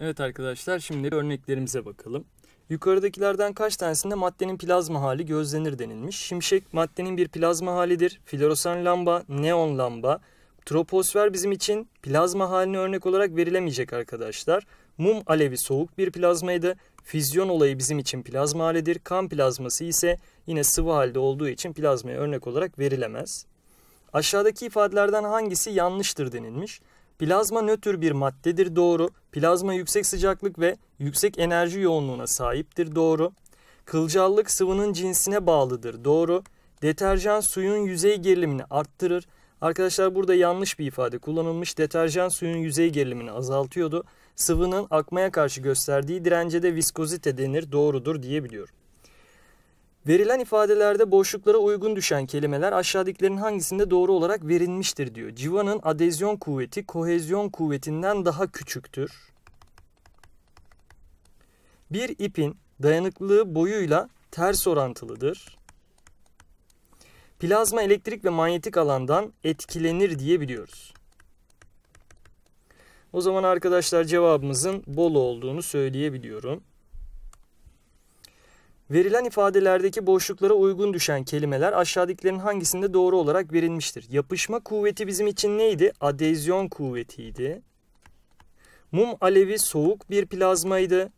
Evet arkadaşlar şimdi örneklerimize bakalım. Yukarıdakilerden kaç tanesinde maddenin plazma hali gözlenir denilmiş. Şimşek maddenin bir plazma halidir. Floresan lamba, neon lamba. Troposfer bizim için plazma halini örnek olarak verilemeyecek arkadaşlar. Mum alevi soğuk bir plazmaydı. Fizyon olayı bizim için plazma halidir. Kan plazması ise yine sıvı halde olduğu için plazmaya örnek olarak verilemez. Aşağıdaki ifadelerden hangisi yanlıştır denilmiş. Plazma nötr bir maddedir doğru. Plazma yüksek sıcaklık ve yüksek enerji yoğunluğuna sahiptir doğru. Kılcallık sıvının cinsine bağlıdır doğru. Deterjan suyun yüzey gerilimini arttırır. Arkadaşlar burada yanlış bir ifade kullanılmış. Deterjan suyun yüzey gerilimini azaltıyordu. Sıvının akmaya karşı gösterdiği dirence de viskozite denir doğrudur diyebiliyorum. Verilen ifadelerde boşluklara uygun düşen kelimeler aşağıdakilerin hangisinde doğru olarak verilmiştir diyor. Civanın adezyon kuvveti kohezyon kuvvetinden daha küçüktür. Bir ipin dayanıklılığı boyuyla ters orantılıdır. Plazma elektrik ve manyetik alandan etkilenir diyebiliyoruz. O zaman arkadaşlar cevabımızın bol olduğunu söyleyebiliyorum. Verilen ifadelerdeki boşluklara uygun düşen kelimeler aşağıdakilerin hangisinde doğru olarak verilmiştir? Yapışma kuvveti bizim için neydi? Adezyon kuvvetiydi. Mum alevi soğuk bir plazmaydı.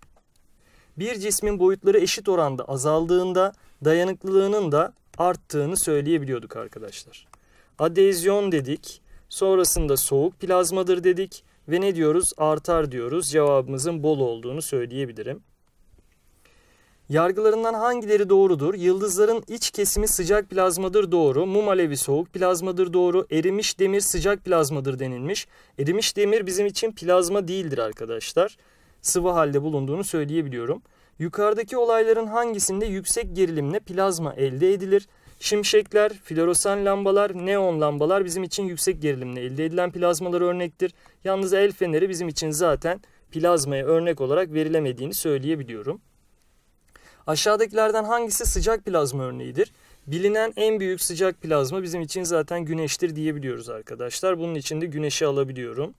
Bir cismin boyutları eşit oranda azaldığında dayanıklılığının da arttığını söyleyebiliyorduk arkadaşlar. Adezyon dedik. Sonrasında soğuk plazmadır dedik. Ve ne diyoruz? Artar diyoruz. Cevabımızın bol olduğunu söyleyebilirim. Yargılarından hangileri doğrudur? Yıldızların iç kesimi sıcak plazmadır doğru, mum alevi soğuk plazmadır doğru, erimiş demir sıcak plazmadır denilmiş. Erimiş demir bizim için plazma değildir arkadaşlar. Sıvı halde bulunduğunu söyleyebiliyorum. Yukarıdaki olayların hangisinde yüksek gerilimle plazma elde edilir? Şimşekler, floresan lambalar, neon lambalar bizim için yüksek gerilimle elde edilen plazmalar örnektir. Yalnız el feneri bizim için zaten plazmaya örnek olarak verilemediğini söyleyebiliyorum. Aşağıdakilerden hangisi sıcak plazma örneğidir? Bilinen en büyük sıcak plazma bizim için zaten güneştir diyebiliyoruz arkadaşlar. Bunun için de güneşi alabiliyorum.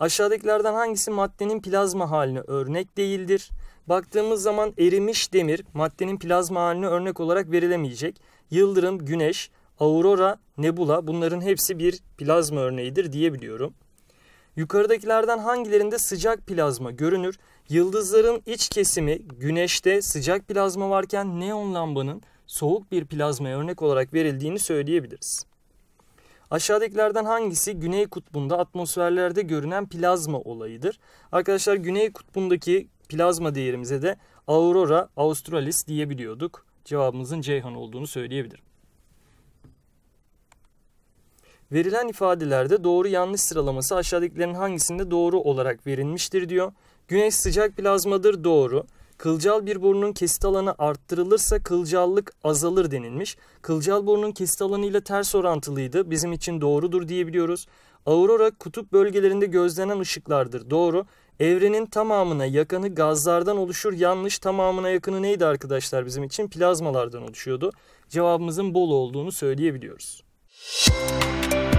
Aşağıdakilerden hangisi maddenin plazma haline örnek değildir? Baktığımız zaman erimiş demir maddenin plazma haline örnek olarak verilemeyecek. Yıldırım, güneş, aurora, nebula bunların hepsi bir plazma örneğidir diyebiliyorum. Yukarıdakilerden hangilerinde sıcak plazma görünür? Yıldızların iç kesimi güneşte sıcak plazma varken neon lambanın soğuk bir plazmaya örnek olarak verildiğini söyleyebiliriz. Aşağıdakilerden hangisi Güney Kutbu'nda atmosferlerde görünen plazma olayıdır? Arkadaşlar Güney Kutbu'ndaki plazma değerimize de Aurora Australis diyebiliyorduk. Cevabımızın Ceyhan olduğunu söyleyebilirim. Verilen ifadelerde doğru yanlış sıralaması aşağıdakilerin hangisinde doğru olarak verilmiştir diyor. Güneş sıcak plazmadır doğru. Kılcal bir borunun kesit alanı arttırılırsa kılcallık azalır denilmiş. Kılcal borunun kesit alanı ile ters orantılıydı. Bizim için doğrudur diyebiliyoruz. Aurora kutup bölgelerinde gözlenen ışıklardır. Doğru. Evrenin tamamına yakını gazlardan oluşur. Yanlış tamamına yakını neydi arkadaşlar bizim için? Plazmalardan oluşuyordu. Cevabımızın bol olduğunu söyleyebiliyoruz. Müzik